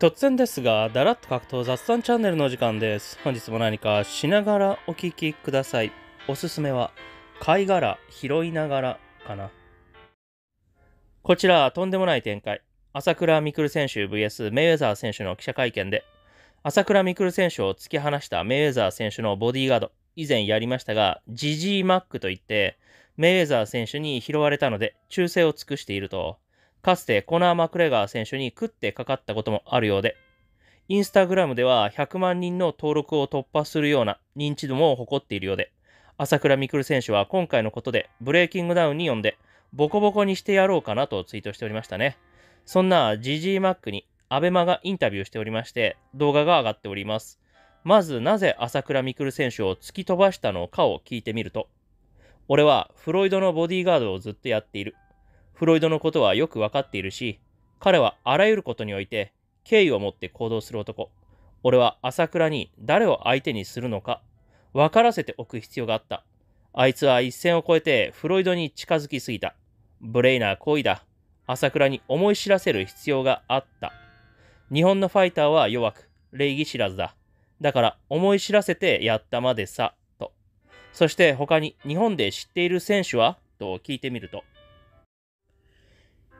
突然ですが、だらっと格闘雑談チャンネルの時間です。本日も何かしながらお聴きください。おすすめは、貝殻拾いながらかな。こちら、とんでもない展開。朝倉未来選手 VS メイウェザー選手の記者会見で、朝倉未来選手を突き放したメイウェザー選手のボディーガード、以前やりましたが、ジジーマックといって、メイウェザー選手に拾われたので、忠誠を尽くしていると。かつてコナー・マクレガー選手に食ってかかったこともあるようで、インスタグラムでは100万人の登録を突破するような認知度も誇っているようで、朝倉未来選手は今回のことでブレーキングダウンに呼んで、ボコボコにしてやろうかなとツイートしておりましたね。そんなジジーマックにアベマがインタビューしておりまして、動画が上がっております。まずなぜ朝倉未来選手を突き飛ばしたのかを聞いてみると、俺はフロイドのボディーガードをずっとやっている。フロイドのことはよくわかっているし、彼はあらゆることにおいて敬意を持って行動する男。俺は朝倉に誰を相手にするのか分からせておく必要があった。あいつは一線を越えてフロイドに近づきすぎた。ブイナー行為だ。朝倉に思い知らせる必要があった。日本のファイターは弱く、礼儀知らずだ。だから思い知らせてやったまでさ、と。そして他に日本で知っている選手はと聞いてみると。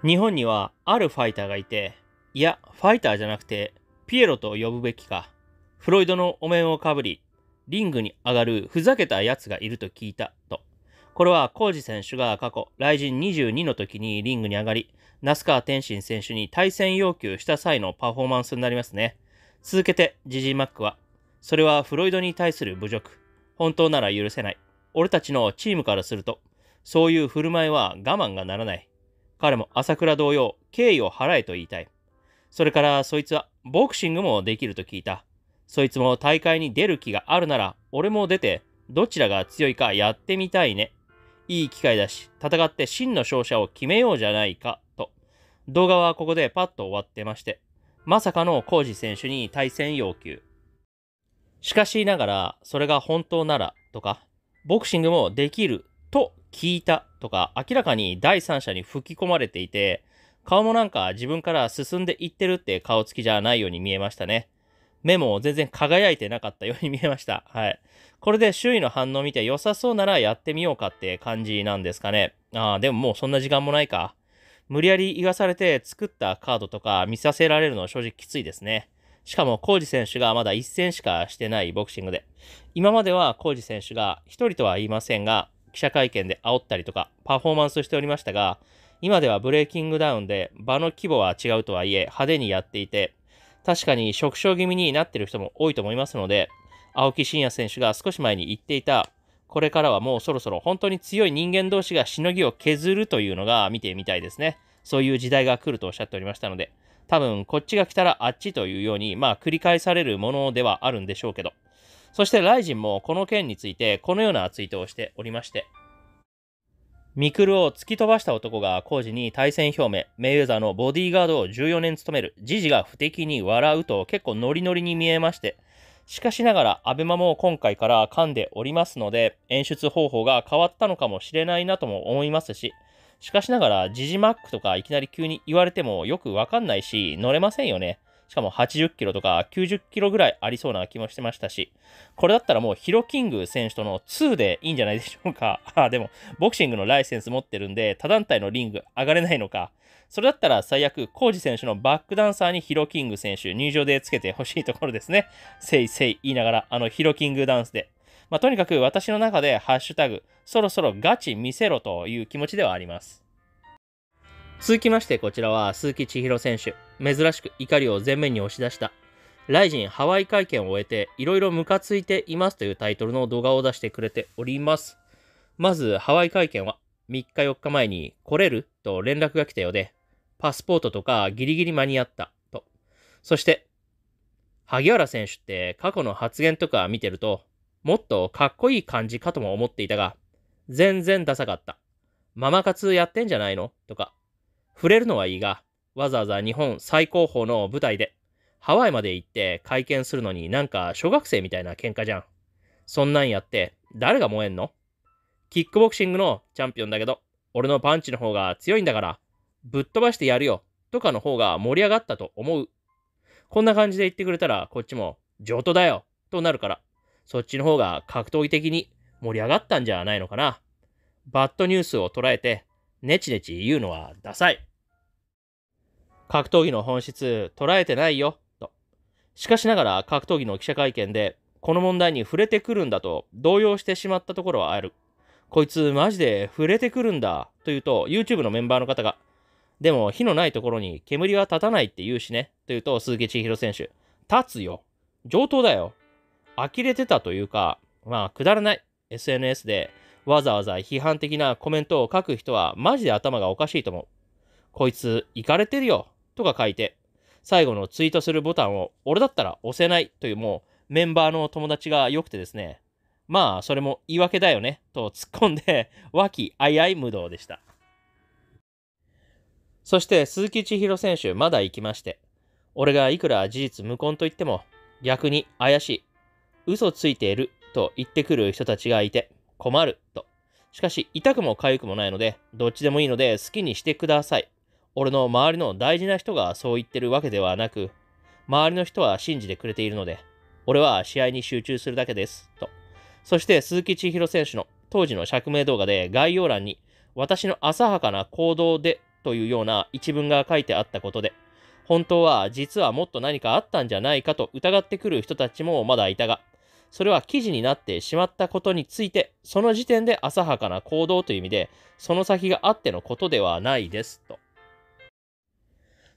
日本にはあるファイターがいて、いや、ファイターじゃなくて、ピエロと呼ぶべきか。フロイドのお面をかぶり、リングに上がるふざけた奴がいると聞いたと。これは、コウジ選手が過去、来陣22の時にリングに上がり、那須川天心選手に対戦要求した際のパフォーマンスになりますね。続けて、ジジーマックは、それはフロイドに対する侮辱。本当なら許せない。俺たちのチームからすると、そういう振る舞いは我慢がならない。彼も朝倉同様、敬意を払えと言いたい。それからそいつはボクシングもできると聞いた。そいつも大会に出る気があるなら、俺も出て、どちらが強いかやってみたいね。いい機会だし、戦って真の勝者を決めようじゃないか、と。動画はここでパッと終わってまして、まさかのコージ選手に対戦要求。しかしながら、それが本当なら、とか、ボクシングもできると聞いたとか、明らかに第三者に吹き込まれていて、顔もなんか自分から進んでいってるって顔つきじゃないように見えましたね。目も全然輝いてなかったように見えました。はい。これで周囲の反応見て良さそうならやってみようかって感じなんですかね。ああ、でももうそんな時間もないか。無理やり言わされて作ったカードとか見させられるのは正直きついですね。しかも、コージ選手がまだ1戦しかしてないボクシングで。今まではコージ選手が一人とは言いませんが、記者会見で煽ったりとかパフォーマンスしておりましたが、今ではブレイキングダウンで場の規模は違うとはいえ派手にやっていて、確かに触傷気味になってる人も多いと思いますので、青木真也選手が少し前に言っていた、これからはもうそろそろ本当に強い人間同士がしのぎを削るというのが見てみたいですね。そういう時代が来るとおっしゃっておりましたので、多分こっちが来たらあっちというように、まあ繰り返されるものではあるんでしょうけど、そしてライジンもこの件についてこのようなツイートをしておりまして、ミクルを突き飛ばした男が工事に対戦表明、メイウェザーのボディーガードを14年務める、ジジが不敵に笑うと結構ノリノリに見えまして、しかしながら、アベマも今回から噛んでおりますので、演出方法が変わったのかもしれないなとも思いますし、しかしながら、ジジマックとかいきなり急に言われてもよくわかんないし、乗れませんよね。しかも80キロとか90キロぐらいありそうな気もしてましたし、これだったらもうヒロキング選手との2でいいんじゃないでしょうか。あ、でも、ボクシングのライセンス持ってるんで、他団体のリング上がれないのか。それだったら最悪、コージ選手のバックダンサーにヒロキング選手入場でつけてほしいところですね。せいせい言いながら、あのヒロキングダンスで。まあ、とにかく私の中でハッシュタグ、そろそろガチ見せろという気持ちではあります。続きましてこちらは鈴木千尋選手。珍しく怒りを前面に押し出した。ライジンハワイ会見を終えて、いろいろムカついていますというタイトルの動画を出してくれております。まず、ハワイ会見は3日4日前に来れると連絡が来たようで、パスポートとかギリギリ間に合ったと。そして、萩原選手って過去の発言とか見てると、もっとかっこいい感じかとも思っていたが、全然ダサかった。ママ活やってんじゃないのとか触れるのはいいが、わざわざ日本最高峰の舞台で、ハワイまで行って会見するのになんか小学生みたいな喧嘩じゃん。そんなんやって、誰が燃えんのキックボクシングのチャンピオンだけど、俺のパンチの方が強いんだから、ぶっ飛ばしてやるよ、とかの方が盛り上がったと思う。こんな感じで言ってくれたら、こっちも、上等だよ、となるから、そっちの方が格闘技的に盛り上がったんじゃないのかな。バッドニュースを捉えて、ネチネチ言うのはダサい。格闘技の本質捉えてないよ、と。しかしながら格闘技の記者会見で、この問題に触れてくるんだと動揺してしまったところはある。こいつマジで触れてくるんだと言うと YouTube のメンバーの方が、でも火のないところに煙は立たないって言うしね、と言うと鈴木千尋選手、立つよ。上等だよ。呆れてたというか、まあくだらない。SNS でわざわざ批判的なコメントを書く人はマジで頭がおかしいと思う。こいつ、行かれてるよ。とか書いて、最後のツイートするボタンを俺だったら押せないというもうメンバーの友達が良くてですね、まあそれも言い訳だよねと突っ込んで 和気あいあい無道でした。そして鈴木千尋選手まだ行きまして、俺がいくら事実無根と言っても逆に怪しい、嘘ついていると言ってくる人たちがいて困ると。しかし痛くも痒くもないのでどっちでもいいので好きにしてください俺の周りの大事な人がそう言ってるわけではなく、周りの人は信じてくれているので、俺は試合に集中するだけです、と。そして鈴木千尋選手の当時の釈明動画で概要欄に、私の浅はかな行動でというような一文が書いてあったことで、本当は実はもっと何かあったんじゃないかと疑ってくる人たちもまだいたが、それは記事になってしまったことについて、その時点で浅はかな行動という意味で、その先があってのことではないですと。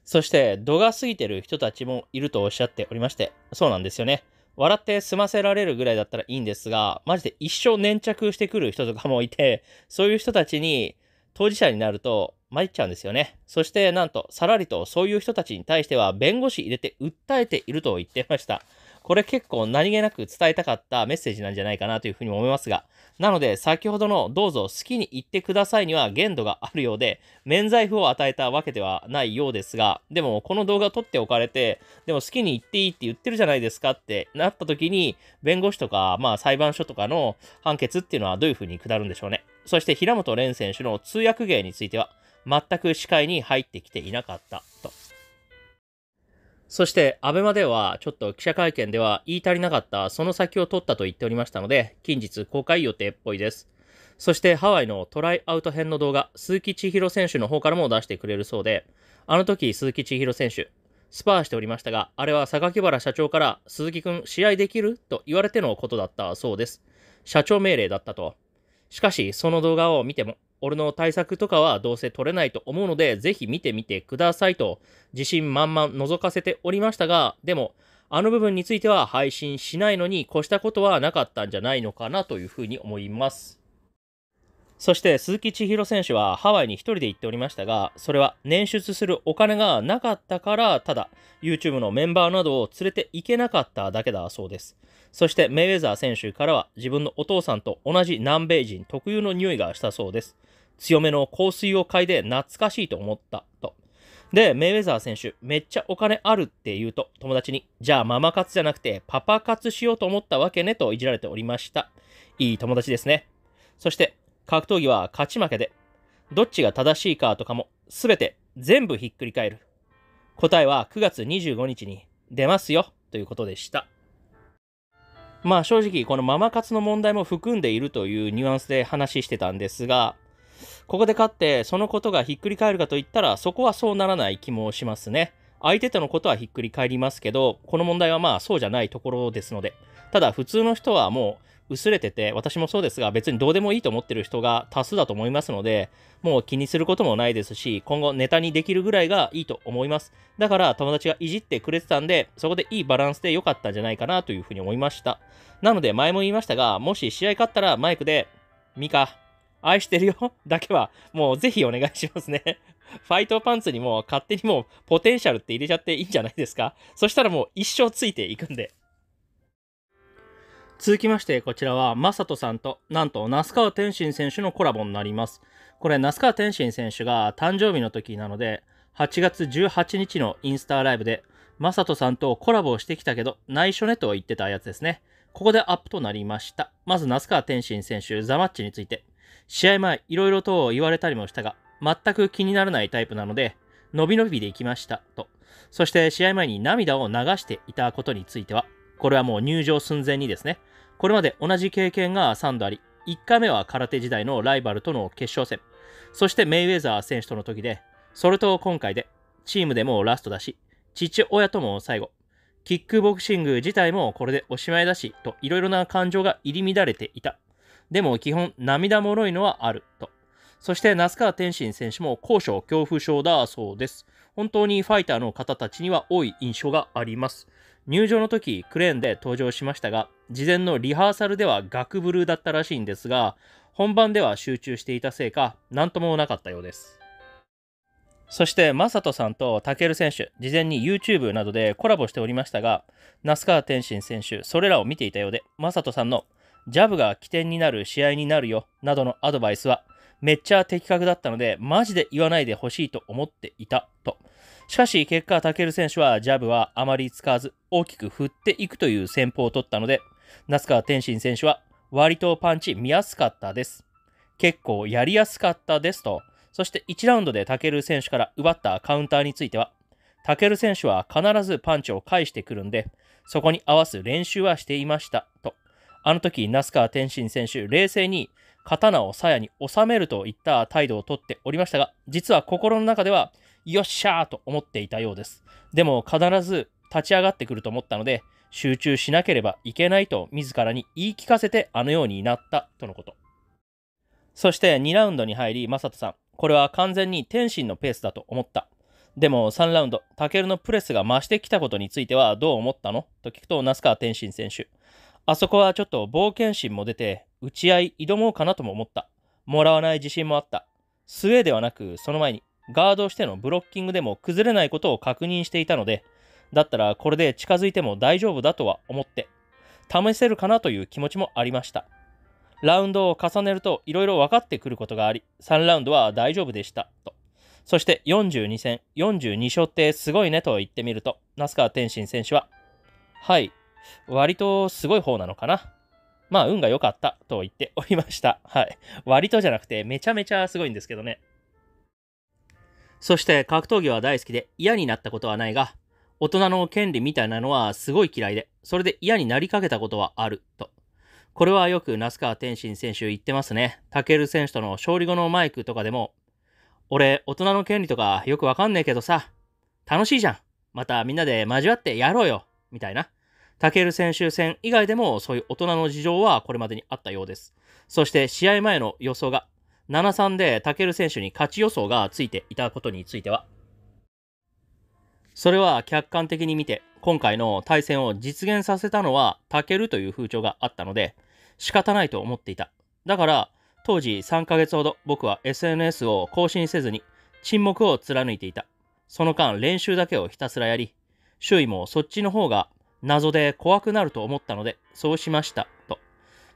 そして、度が過ぎてる人たちもいるとおっしゃっておりまして、そうなんですよね。笑って済ませられるぐらいだったらいいんですが、マジで一生粘着してくる人とかもいて、そういう人たちに当事者になると参っちゃうんですよね。そしてなんと、さらりとそういう人たちに対しては弁護士入れて訴えていると言ってました。これ結構何気なく伝えたかったメッセージなんじゃないかなというふうに思いますが、なので先ほどのどうぞ好きに言ってくださいには限度があるようで、免罪符を与えたわけではないようですが、でもこの動画を撮っておかれて、でも好きに言っていいって言ってるじゃないですかってなった時に、弁護士とか、まあ裁判所とかの判決っていうのはどういうふうに下るんでしょうね。そして平本蓮選手の通訳芸については、全く視界に入ってきていなかったと。そして、アベマでは、ちょっと記者会見では言い足りなかったその先を取ったと言っておりましたので、近日公開予定っぽいです。そしてハワイのトライアウト編の動画、鈴木千尋選手の方からも出してくれるそうで、あの時鈴木千尋選手、スパーしておりましたが、あれは榊原社長から鈴木くん試合できると言われてのことだったそうです。社長命令だったと。しかし、その動画を見ても、俺の対策とかはどうせ取れないと思うので、ぜひ見てみてくださいと、自信満々覗かせておりましたが、でも、あの部分については配信しないのに越したことはなかったんじゃないのかなというふうに思います。そして鈴木千尋選手はハワイに1人で行っておりましたが、それは捻出するお金がなかったから、ただ YouTube のメンバーなどを連れて行けなかっただけだそうです。そしてメイウェザー選手からは自分のお父さんと同じ南米人特有の匂いがしたそうです。強めの香水を嗅いで懐かしいと思ったと。で、メイウェザー選手、めっちゃお金あるって言うと、友達に、じゃあママ活じゃなくてパパ活しようと思ったわけねといじられておりました。いい友達ですね。そして、格闘技は勝ち負けで、どっちが正しいかとかも、すべて全部ひっくり返る。答えは9月25日に出ますよということでした。まあ正直このママ活の問題も含んでいるというニュアンスで話してたんですが、ここで勝ってそのことがひっくり返るかといったらそこはそうならない気もしますね。相手とのことはひっくり返りますけど、この問題はまあそうじゃないところですので、ただ普通の人はもう薄れてて、私もそうですが、別にどうでもいいと思ってる人が多数だと思いますので、もう気にすることもないですし、今後ネタにできるぐらいがいいと思います。だから友達がいじってくれてたんで、そこでいいバランスで良かったんじゃないかなというふうに思いました。なので前も言いましたが、もし試合勝ったらマイクで、ミカ、愛してるよ だけは、もうぜひお願いしますね。ファイトパンツにも勝手にもうポテンシャルって入れちゃっていいんじゃないですかそしたらもう一生ついていくんで。続きまして、こちらは、マサトさんと、なんと、那須川天心選手のコラボになります。これ、那須川天心選手が誕生日の時なので、8月18日のインスタライブで、マサトさんとコラボをしてきたけど、内緒ねと言ってたやつですね。ここでアップとなりました。まず、那須川天心選手、ザマッチについて。試合前、いろいろと言われたりもしたが、全く気にならないタイプなので、のびのびで行きました、と。そして、試合前に涙を流していたことについては、これはもう入場寸前にですね、これまで同じ経験が3度あり、1回目は空手時代のライバルとの決勝戦、そしてメイウェザー選手との時で、それと今回で、チームでもラストだし、父親とも最後、キックボクシング自体もこれでおしまいだし、といろいろな感情が入り乱れていた。でも基本涙もろいのはある、と。そして那須川天心選手も高所恐怖症だそうです。本当にファイターの方たちには多い印象があります。入場の時クレーンで登場しましたが事前のリハーサルではガクブルーだったらしいんですが本番では集中していたせいか何ともなかったようですそして、マサトさんとタケル選手、事前に YouTube などでコラボしておりましたが、那須川天心選手、それらを見ていたようで、マサトさんの、ジャブが起点になる試合になるよ、などのアドバイスは、めっちゃ的確だったので、マジで言わないでほしいと思っていた、と、しかし結果、タケル選手はジャブはあまり使わず大きく振っていくという戦法を取ったので、夏川天心選手は割とパンチ見やすかったです。結構やりやすかったですと、そして1ラウンドでタケル選手から奪ったカウンターについては、タケル選手は必ずパンチを返してくるんで、そこに合わす練習はしていましたと。あの時、那須川天心選手、冷静に刀を鞘に収めるといった態度をとっておりましたが、実は心の中では、よっしゃーと思っていたようです。でも必ず立ち上がってくると思ったので、集中しなければいけないと自らに言い聞かせてあのようになったとのこと。そして2ラウンドに入り、マサトさん、これは完全に天心のペースだと思った。でも3ラウンド、タケルのプレスが増してきたことについてはどう思ったのと聞くと、ナスカ天心選手。あそこはちょっと冒険心も出て、打ち合い挑もうかなとも思った。もらわない自信もあった。末ではなく、その前にガードしてのブロッキングでも崩れないことを確認していたので、だったらこれで近づいても大丈夫だとは思って、試せるかなという気持ちもありました。ラウンドを重ねるといろいろ分かってくることがあり、3ラウンドは大丈夫でした、と。そして42戦、42勝ってすごいねと言ってみると、那須川天心選手は、はい、割とすごい方なのかな。まあ、運が良かったと言っておりました。はい。割とじゃなくて、めちゃめちゃすごいんですけどね。そして格闘技は大好きで嫌になったことはないが、大人の権利みたいなのはすごい嫌いで、それで嫌になりかけたことはある、と。これはよく那須川天心選手言ってますね。タケル選手との勝利後のマイクとかでも、俺、大人の権利とかよくわかんねえけどさ、楽しいじゃん。またみんなで交わってやろうよ、みたいな。タケル選手戦以外でもそういう大人の事情はこれまでにあったようです。そして試合前の予想が7-3でタケル選手に勝ち予想がついていたことについては、それは客観的に見て、今回の対戦を実現させたのはタケルという風潮があったので、仕方ないと思っていた。だから、当時3ヶ月ほど僕は SNS を更新せずに沈黙を貫いていた。その間練習だけをひたすらやり、周囲もそっちの方が謎で怖くなると思ったので、そうしました、と。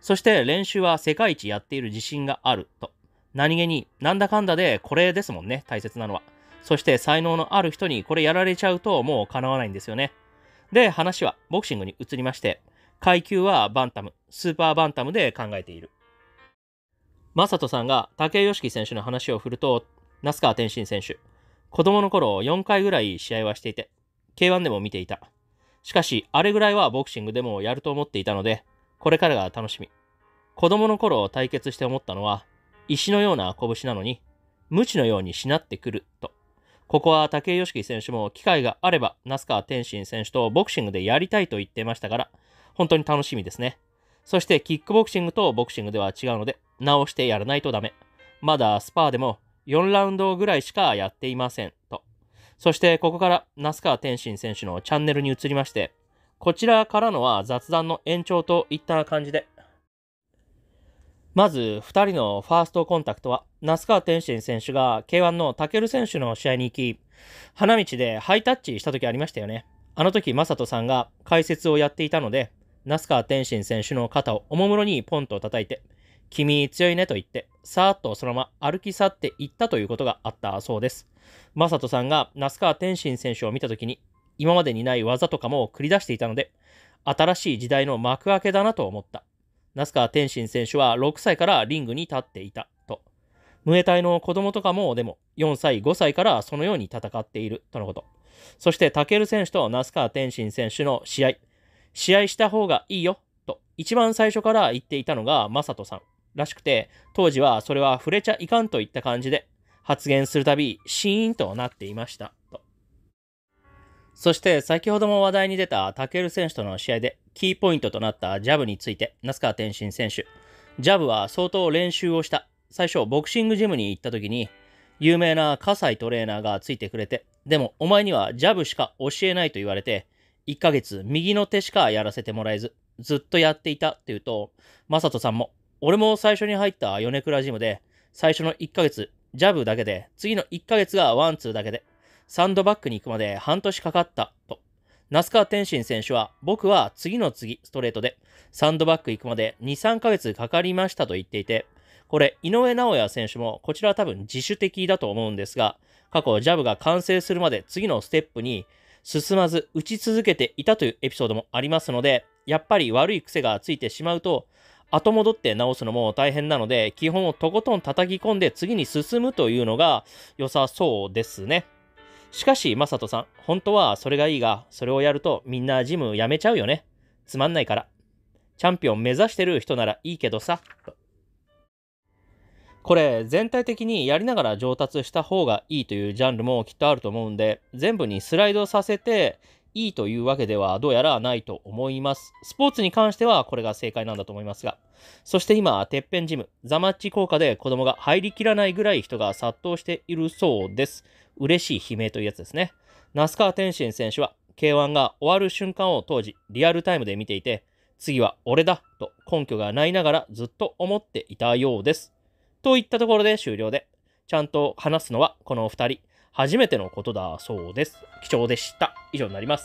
そして練習は世界一やっている自信がある、と。何気になんだかんだでこれですもんね、大切なのは。そして才能のある人にこれやられちゃうともう叶わないんですよね。で、話はボクシングに移りまして、階級はバンタム、スーパーバンタムで考えている。マサトさんが武井良樹選手の話を振ると、那須川天心選手、子供の頃4回ぐらい試合はしていて、K1 でも見ていた。しかし、あれぐらいはボクシングでもやると思っていたので、これからが楽しみ。子供の頃対決して思ったのは、石のような拳なのに、無知のようにしなってくると。ここは武井良樹選手も機会があれば、那須川天心選手とボクシングでやりたいと言ってましたから、本当に楽しみですね。そしてキックボクシングとボクシングでは違うので、直してやらないとダメ。まだスパーでも4ラウンドぐらいしかやっていませんと。そしてここから那須川天心選手のチャンネルに移りまして、こちらからのは雑談の延長といった感じで、まず、2人のファーストコンタクトは、那須川天心選手が K1 のタケル選手の試合に行き、花道でハイタッチした時ありましたよね。あの時、正人さんが解説をやっていたので、那須川天心選手の肩をおもむろにポンと叩いて、君強いねと言って、さーっとそのまま歩き去っていったということがあったそうです。正人さんが那須川天心選手を見た時に、今までにない技とかも繰り出していたので、新しい時代の幕開けだなと思ったナスカ天心選手は6歳からリングに立っていたと。ムエタイの子供とかもでも4歳、5歳からそのように戦っているとのこと。そして、タケル選手と那須川天心選手の試合。試合した方がいいよと一番最初から言っていたのがマサトさんらしくて、当時はそれは触れちゃいかんといった感じで発言するたびシーンとなっていました。そして先ほども話題に出たタケル選手との試合でキーポイントとなったジャブについて、那須川天心選手。ジャブは相当練習をした。最初、ボクシングジムに行った時に、有名な葛西トレーナーがついてくれて、でもお前にはジャブしか教えないと言われて、1ヶ月右の手しかやらせてもらえず、ずっとやっていたっていうと、マサトさんも、俺も最初に入った米倉ジムで、最初の1ヶ月、ジャブだけで、次の1ヶ月がワンツーだけで、サンドバッグに行くまで半年かかったと。那須川天心選手は、僕は次の次、ストレートで、サンドバッグ行くまで2、3ヶ月かかりましたと言っていて、これ、井上尚弥選手も、こちらは多分自主的だと思うんですが、過去ジャブが完成するまで次のステップに進まず打ち続けていたというエピソードもありますので、やっぱり悪い癖がついてしまうと、後戻って直すのも大変なので、基本をとことん叩き込んで次に進むというのが良さそうですね。しかし、マサトさん、本当はそれがいいが、それをやるとみんなジムやめちゃうよね。つまんないから。チャンピオン目指してる人ならいいけどさ。これ、全体的にやりながら上達した方がいいというジャンルもきっとあると思うんで、全部にスライドさせていいというわけではどうやらないと思います。スポーツに関してはこれが正解なんだと思いますが。そして今、てっぺんジム、ザマッチ効果で子供が入りきらないぐらい人が殺到しているそうです。嬉しい悲鳴というやつですね。那須川天心選手は K1 が終わる瞬間を当時リアルタイムで見ていて、次は俺だと根拠がないながらずっと思っていたようです。といったところで終了で、ちゃんと話すのはこの2人、初めてのことだそうです。貴重でした。以上になります。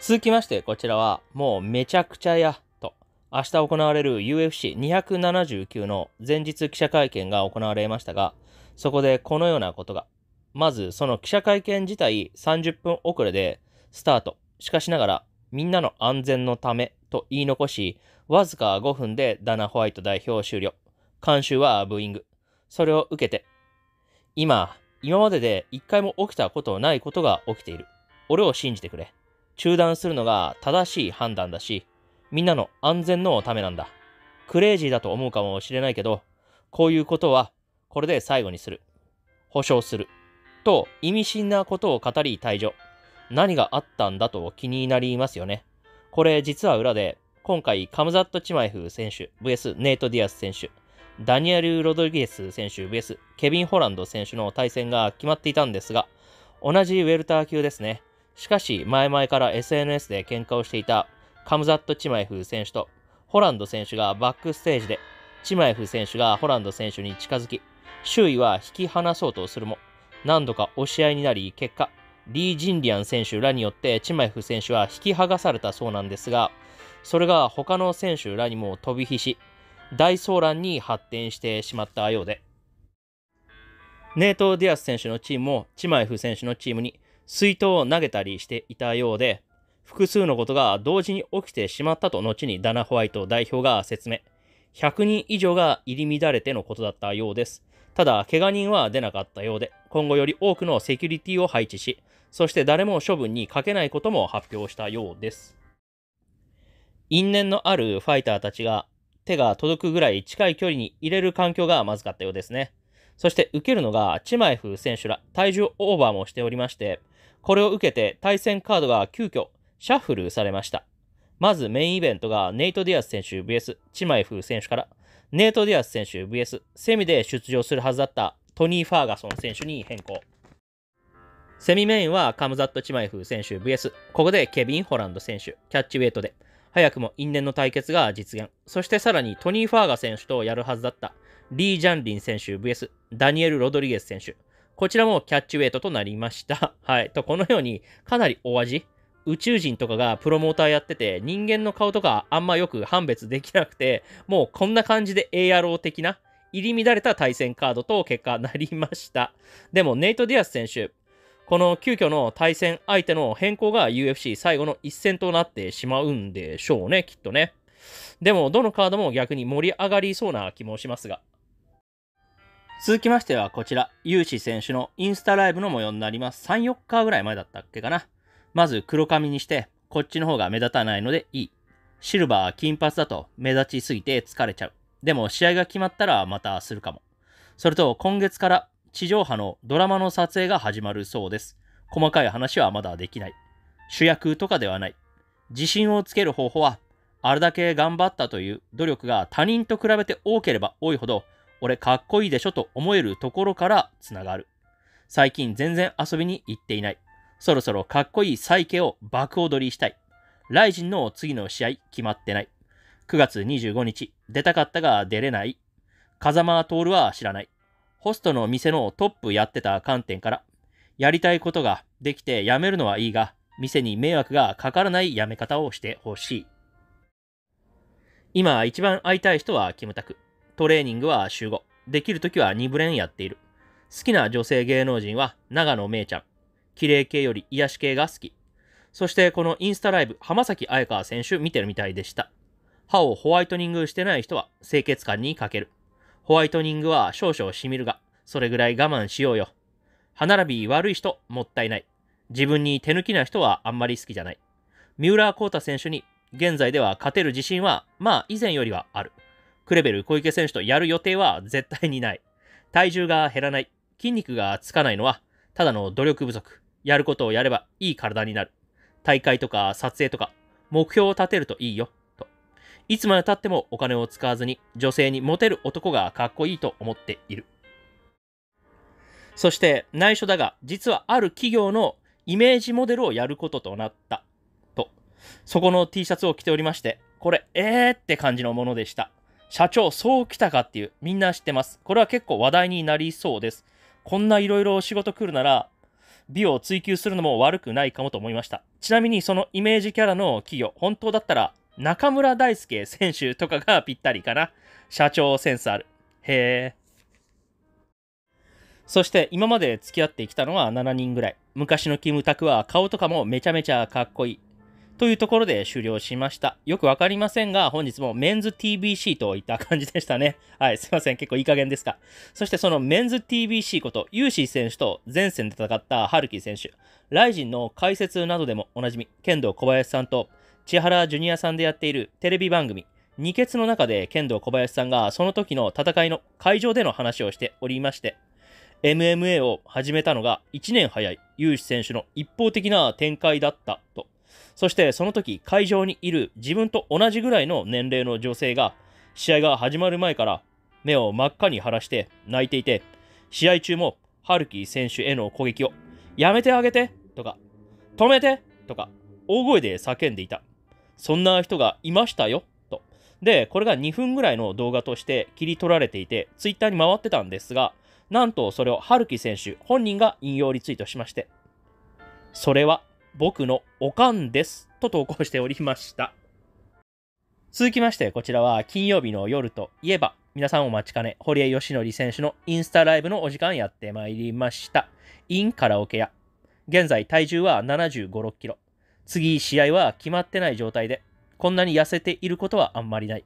続きまして、こちらは、もうめちゃくちゃや、と、明日行われる UFC279 の前日記者会見が行われましたが、そこでこのようなことが。まず、その記者会見自体30分遅れでスタート。しかしながら、みんなの安全のためと言い残し、わずか5分でダナ・ホワイト代表終了。監修はブーイング。それを受けて、今、今までで一回も起きたことないことが起きている。俺を信じてくれ。中断するのが正しい判断だし、みんなの安全のためなんだ。クレイジーだと思うかもしれないけど、こういうことはこれで最後にする。保証する。と意味深なことを語り退場。何があったんだと気になりますよね。これ実は裏で、今回カムザット・チマイフ選手 VS ネイト・ディアス選手、ダニエル・ロドリゲス選手 VS ケビン・ホランド選手の対戦が決まっていたんですが、同じウェルター級ですね。しかし、前々から SNS で喧嘩をしていたカムザット・チマイフ選手とホランド選手がバックステージで、チマイフ選手がホランド選手に近づき、周囲は引き離そうとするも、何度か押し合いになり、結果、リー・ジンリアン選手らによってチマエフ選手は引き剥がされたそうなんですが、それが他の選手らにも飛び火し、大騒乱に発展してしまったようで、ネイト・ディアス選手のチームもチマエフ選手のチームに水筒を投げたりしていたようで、複数のことが同時に起きてしまったと後にダナ・ホワイト代表が説明。100人以上が入り乱れてのことだったようです。ただ、怪我人は出なかったようで、今後より多くのセキュリティを配置し、そして誰も処分にかけないことも発表したようです。因縁のあるファイターたちが手が届くぐらい近い距離に入れる環境がまずかったようですね。そして受けるのがチマエフ選手ら体重オーバーもしておりまして、これを受けて対戦カードが急遽シャッフルされました。まずメインイベントがネイト・ディアス選手 VS チマエフ選手から、ネイト・ディアス選手 VS セミで出場するはずだったトニー・ファーガソン選手に変更。セミメインはカムザット・チマイフ選手 VS、ここでケビン・ホランド選手、キャッチウェイトで、早くも因縁の対決が実現。そしてさらにトニー・ファーガ選手とやるはずだったリー・ジャンリン選手 VS、ダニエル・ロドリゲス選手、こちらもキャッチウェイトとなりました。はい。と、このように、かなりお味、宇宙人とかがプロモーターやってて、人間の顔とかあんまよく判別できなくて、もうこんな感じで ARO 的な入り乱れた対戦カードと結果なりました。でも、ネイト・ディアス選手、この急遽の対戦相手の変更が UFC 最後の一戦となってしまうんでしょうね、きっとね。でも、どのカードも逆に盛り上がりそうな気もしますが。続きましてはこちら、ユーシ選手のインスタライブの模様になります。3、4日ぐらい前だったっけかな。まず黒髪にして、こっちの方が目立たないのでいい。シルバーは金髪だと目立ちすぎて疲れちゃう。でも試合が決まったらまたするかも。それと今月から地上波のドラマの撮影が始まるそうです。細かい話はまだできない。主役とかではない。自信をつける方法は、あれだけ頑張ったという努力が他人と比べて多ければ多いほど、俺かっこいいでしょと思えるところからつながる。最近全然遊びに行っていない。そろそろかっこいいサイケを爆踊りしたい。ライジンの次の試合決まってない。9月25日、出たかったが出れない。風間徹は知らない。ホストの店のトップやってた観点から、やりたいことができて辞めるのはいいが、店に迷惑がかからない辞め方をしてほしい。今一番会いたい人はキムタク。トレーニングは週5。できるときは2ブレンやっている。好きな女性芸能人は長野めいちゃん。綺麗系より癒し系が好き。そしてこのインスタライブ、浜崎彩川選手見てるみたいでした。歯をホワイトニングしてない人は清潔感に欠ける。ホワイトニングは少々しみるが、それぐらい我慢しようよ。歯並び悪い人、もったいない。自分に手抜きな人はあんまり好きじゃない。三浦航太選手に、現在では勝てる自信は、まあ以前よりはある。クレベル小池選手とやる予定は絶対にない。体重が減らない。筋肉がつかないのは、ただの努力不足。やることをやればいい体になる。大会とか撮影とか、目標を立てるといいよ。と。いつまで経ってもお金を使わずに女性にモテる男がかっこいいと思っている。そして内緒だが、実はある企業のイメージモデルをやることとなった。と。そこの T シャツを着ておりまして、これ、えーって感じのものでした。社長、そう来たかっていう、みんな知ってます。これは結構話題になりそうです。こんないろいろ仕事来るなら、美を追求するのも悪くないかもと思いました。ちなみにそのイメージキャラの企業、本当だったら中村大輔選手とかがぴったりかな。社長センスある。へえ。そして今まで付き合ってきたのは7人ぐらい。昔のキムタクは顔とかもめちゃめちゃかっこいい。というところで終了しました。よくわかりませんが、本日もメンズ TBC といった感じでしたね。はい、すいません。結構いい加減ですか。そしてそのメンズ TBC こと、ユーシー選手と前線で戦ったハルキー選手、ライジンの解説などでもおなじみ、剣道小林さんと千原ジュニアさんでやっているテレビ番組、二血の中で剣道小林さんがその時の戦いの会場での話をしておりまして、MMA を始めたのが1年早い、ユーシー選手の一方的な展開だったとそしてその時、会場にいる自分と同じぐらいの年齢の女性が、試合が始まる前から目を真っ赤に腫らして泣いていて、試合中もハルキ選手への攻撃を、やめてあげてとか、止めてとか、大声で叫んでいた。そんな人がいましたよと。で、これが2分ぐらいの動画として切り取られていて、ツイッターに回ってたんですが、なんとそれをハルキ選手本人が引用リツイートしまして、それは僕のおかんです。と投稿しておりました。続きまして、こちらは金曜日の夜といえば、皆さんお待ちかね、堀江義則選手のインスタライブのお時間やってまいりました。インカラオケ屋。現在体重は75、6キロ。次、試合は決まってない状態で、こんなに痩せていることはあんまりない。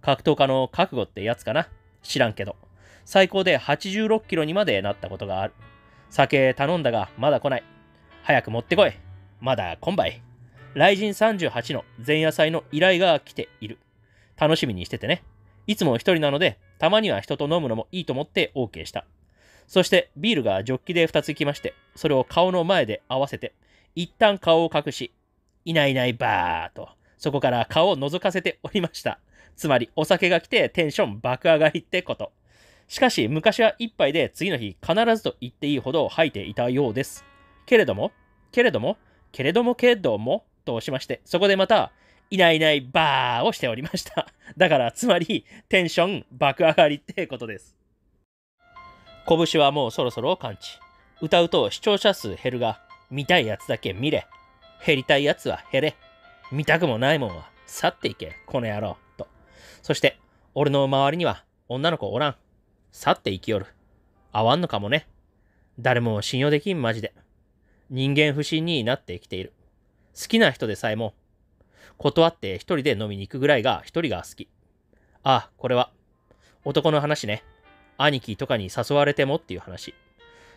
格闘家の覚悟ってやつかな。知らんけど。最高で86キロにまでなったことがある。酒頼んだがまだ来ない。早く持ってこい。まだ今晩、雷神38の前夜祭の依頼が来ている。楽しみにしててね。いつも一人なので、たまには人と飲むのもいいと思って OK した。そしてビールがジョッキで二つ来まして、それを顔の前で合わせて、一旦顔を隠し、いないいないばーと、そこから顔を覗かせておりました。つまりお酒が来てテンション爆上がりってこと。しかし昔は一杯で次の日必ずと言っていいほど吐いていたようです。けれども、けれども、けれどもけれどもと押しまして、そこでまた、いないいないばーをしておりました。だから、つまり、テンション爆上がりってことです。拳はもうそろそろ完治。歌うと視聴者数減るが、見たいやつだけ見れ。減りたいやつは減れ。見たくもないもんは去っていけ、この野郎。と。そして、俺の周りには女の子おらん。去って生きよる。会わんのかもね。誰も信用できんマジで。人間不信になってきている。好きな人でさえも、断って一人で飲みに行くぐらいが一人が好き。ああ、これは、男の話ね。兄貴とかに誘われてもっていう話。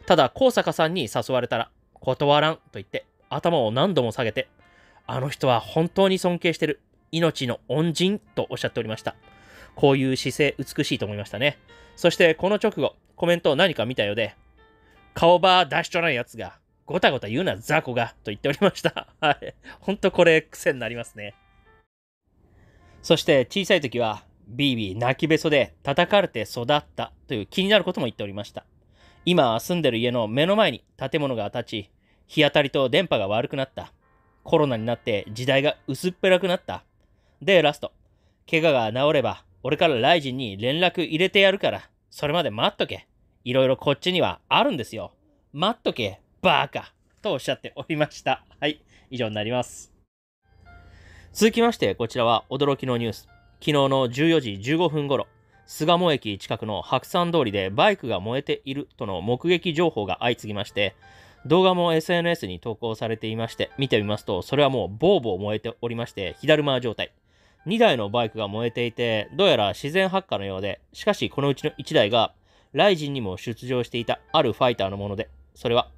ただ、高坂さんに誘われたら、断らんと言って、頭を何度も下げて、あの人は本当に尊敬してる。命の恩人とおっしゃっておりました。こういう姿勢美しいと思いましたね。そしてこの直後、コメントを何か見たようで、顔ば出しちょらんやつが、ごたごた言うな、雑魚が、と言っておりました。はい。ほんとこれ、癖になりますね。そして、小さい時は、ビービー泣きべそで叩かれて育ったという気になることも言っておりました。今住んでる家の目の前に建物が立ち、日当たりと電波が悪くなった。コロナになって時代が薄っぺらくなった。で、ラスト。怪我が治れば、俺からライジンに連絡入れてやるから、それまで待っとけ。いろいろこっちにはあるんですよ。待っとけ。バーカとおっしゃっておりました。はい、以上になります。続きまして、こちらは驚きのニュース。昨日の14時15分頃、巣鴨駅近くの白山通りでバイクが燃えているとの目撃情報が相次ぎまして、動画も SNS に投稿されていまして、見てみますと、それはもうボーボー燃えておりまして、火だるま状態。2台のバイクが燃えていて、どうやら自然発火のようで、しかしこのうちの1台が、ライジンにも出場していたあるファイターのもので、それは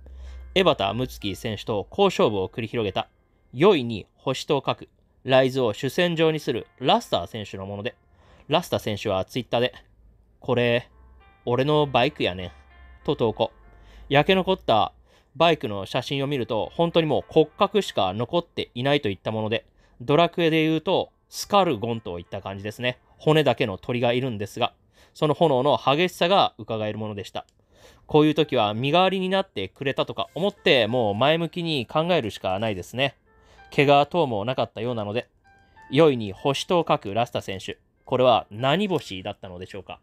江端ムツキー選手と好勝負を繰り広げた、良いに星と書く、ライズを主戦場にするラスター選手のもので、ラスター選手はツイッターで、これ、俺のバイクやねん、と投稿。焼け残ったバイクの写真を見ると、本当にもう骨格しか残っていないといったもので、ドラクエで言うと、スカルゴンといった感じですね。骨だけの鳥がいるんですが、その炎の激しさが伺えるものでした。こういう時は身代わりになってくれたとか思って、もう前向きに考えるしかないですね。怪我等もなかったようなので、良いに星と書くラスタ選手。これは何星だったのでしょうか。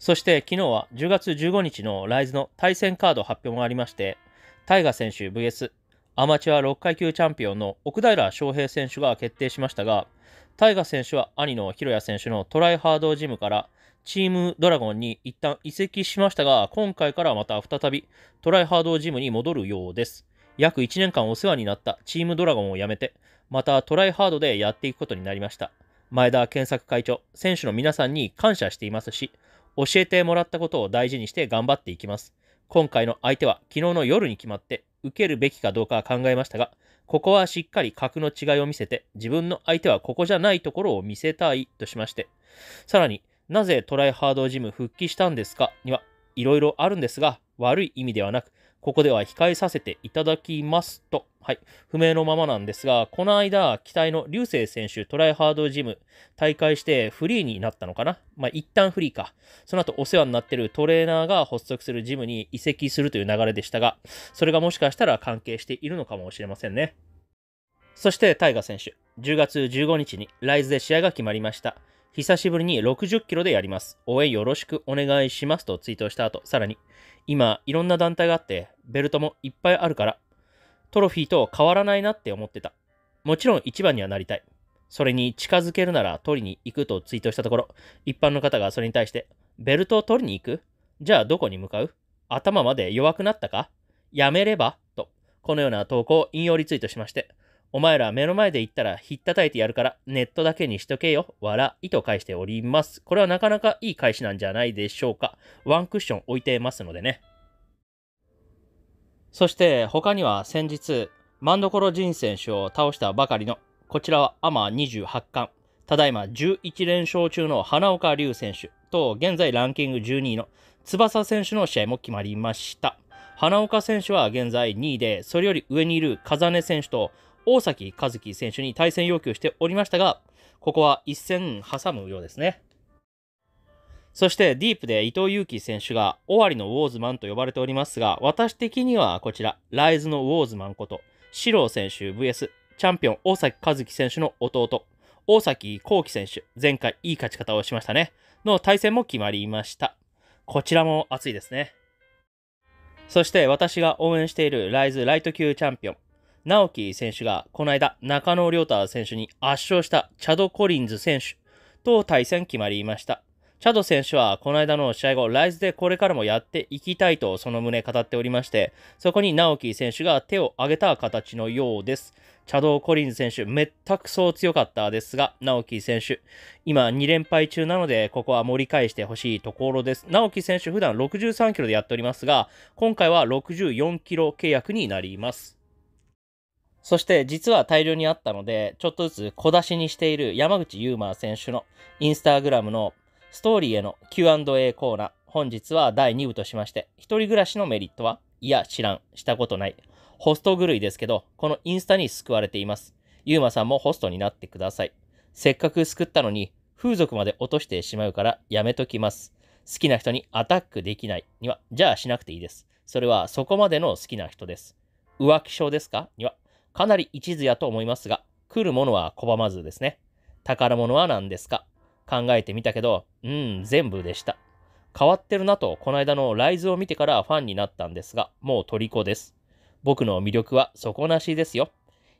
そして昨日は10月15日のライズの対戦カード発表もありまして、タイガ選手 VS アマチュア6階級チャンピオンの奥平翔平選手が決定しましたが、タイガ選手は兄のヒロヤ選手のトライハードジムからチームドラゴンに一旦移籍しましたが、今回からまた再びトライハードジムに戻るようです。約1年間お世話になったチームドラゴンを辞めて、またトライハードでやっていくことになりました。前田健作会長、選手の皆さんに感謝していますし、教えてもらったことを大事にして頑張っていきます。今回の相手は昨日の夜に決まって、受けるべきかどうかは考えましたが、ここはしっかり格の違いを見せて、自分の相手はここじゃないところを見せたいとしまして、さらに、なぜトライハードジム復帰したんですかにはいろいろあるんですが、悪い意味ではなく、ここでは控えさせていただきますと、はい、不明のままなんですが、この間、期待の流星選手、トライハードジム、大会してフリーになったのかなまあ、一旦フリーか。その後、お世話になってるトレーナーが発足するジムに移籍するという流れでしたが、それがもしかしたら関係しているのかもしれませんね。そして、タイガ選手、10月15日にライズで試合が決まりました。久しぶりに60キロでやります。応援よろしくお願いしますとツイートした後、さらに、今、いろんな団体があって、ベルトもいっぱいあるから、トロフィーと変わらないなって思ってた。もちろん一番にはなりたい。それに近づけるなら取りに行くとツイートしたところ、一般の方がそれに対して、ベルトを取りに行くじゃあどこに向かう頭まで弱くなったかやめればと、このような投稿を引用リツイートしまして、お前ら目の前で言ったらひったたいてやるからネットだけにしとけよ。笑いと返しております。これはなかなかいい返しなんじゃないでしょうか。ワンクッション置いてますのでね。そして他には先日、真所仁選手を倒したばかりの、こちらはアマ28巻、ただいま11連勝中の花岡龍選手と現在ランキング12位の翼選手の試合も決まりました。花岡選手は現在2位で、それより上にいる風根選手と大崎和樹選手に対戦要求しておりましたが、ここは一戦挟むようですね。そしてディープで伊藤祐樹選手が尾張のウォーズマンと呼ばれておりますが、私的にはこちら、ライズのウォーズマンこと、史郎選手 VS チャンピオン大崎和樹選手の弟、大崎幸輝選手、前回いい勝ち方をしましたね、の対戦も決まりました。こちらも熱いですね。そして私が応援しているライズライト級チャンピオン、直樹選手がこの間中野亮太選手に圧勝したチャド・コリンズ選手と対戦決まりました。チャド選手はこの間の試合後、ライズでこれからもやっていきたいとその旨語っておりまして、そこに直樹選手が手を挙げた形のようです。チャドコリンズ選手、めったくそう強かったですが、直樹選手、今2連敗中なので、ここは盛り返してほしいところです。直樹選手、普段63キロでやっておりますが、今回は64キロ契約になります。そして実は大量にあったので、ちょっとずつ小出しにしている山口優馬選手のインスタグラムのストーリーへの Q&A コーナー、本日は第2部としまして、一人暮らしのメリットはいや、知らん、したことない。ホスト狂いですけど、このインスタに救われています。ユーマさんもホストになってください。せっかく救ったのに、風俗まで落としてしまうからやめときます。好きな人にアタックできないには、じゃあしなくていいです。それはそこまでの好きな人です。浮気症ですかには、かなり一途やと思いますが、来るものは拒まずですね。宝物は何ですか考えてみたけど、うん、全部でした。変わってるなと、この間のライズを見てからファンになったんですが、もう虜です。僕の魅力は底なしですよ。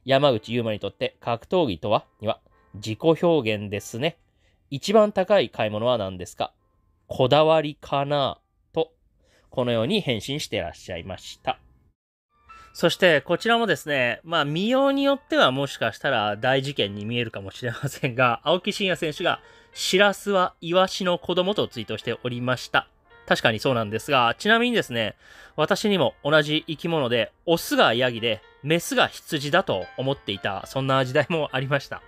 山口優馬にとって格闘技とはには自己表現ですね。一番高い買い物は何ですかこだわりかなと、このように返信してらっしゃいました。そして、こちらもですね、まあ、見ようによってはもしかしたら大事件に見えるかもしれませんが、青木真也選手が、シラスはイワシの子供とツイートしておりました。確かにそうなんですが、ちなみにですね、私にも同じ生き物で、オスがヤギで、メスが羊だと思っていた、そんな時代もありました。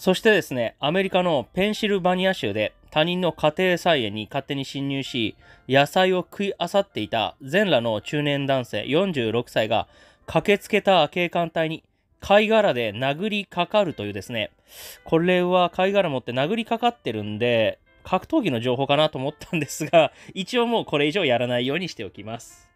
そしてですね、アメリカのペンシルバニア州で他人の家庭菜園に勝手に侵入し、野菜を食い漁っていた全裸の中年男性46歳が駆けつけた警官隊に貝殻で殴りかかるというですね、これは貝殻持って殴りかかってるんで、格闘技の情報かなと思ったんですが、一応もうこれ以上やらないようにしておきます。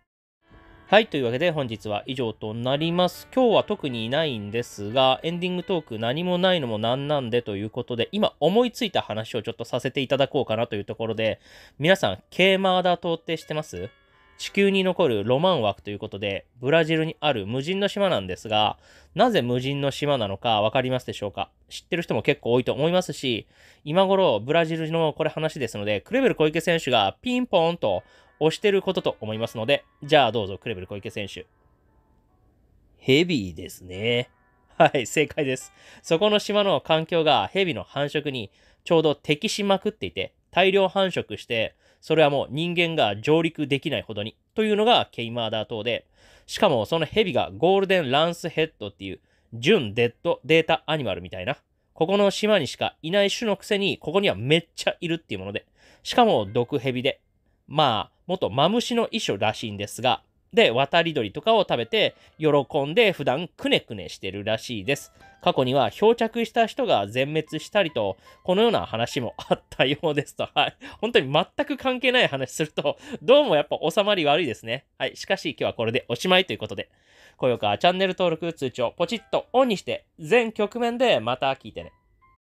はい。というわけで本日は以上となります。今日は特にいないんですが、エンディングトーク何もないのもなんなんでということで、今思いついた話をちょっとさせていただこうかなというところで、皆さん、ケーマーダ島って知ってます地球に残るロマン枠ということで、ブラジルにある無人の島なんですが、なぜ無人の島なのかわかりますでしょうか知ってる人も結構多いと思いますし、今頃ブラジルのこれ話ですので、クレベル小池選手がピンポーンと押してることと思いますので、じゃあどうぞ、クレベル小池選手。ヘビーですね。はい、正解です。そこの島の環境がヘビの繁殖にちょうど適しまくっていて、大量繁殖して、それはもう人間が上陸できないほどに、というのがケイマーダー島で、しかもそのヘビがゴールデンランスヘッドっていう純デッドデータアニマルみたいな、ここの島にしかいない種のくせに、ここにはめっちゃいるっていうもので、しかも毒ヘビで、まあ、元マムシの衣装らしいんですが、で、渡り鳥とかを食べて、喜んで普段くねくねしてるらしいです。過去には漂着した人が全滅したりと、このような話もあったようですと。はい。本当に全く関係ない話すると、どうもやっぱ収まり悪いですね。はい。しかし今日はこれでおしまいということで、高評価、チャンネル登録、通知をポチッとオンにして、全局面でまた聞いてね。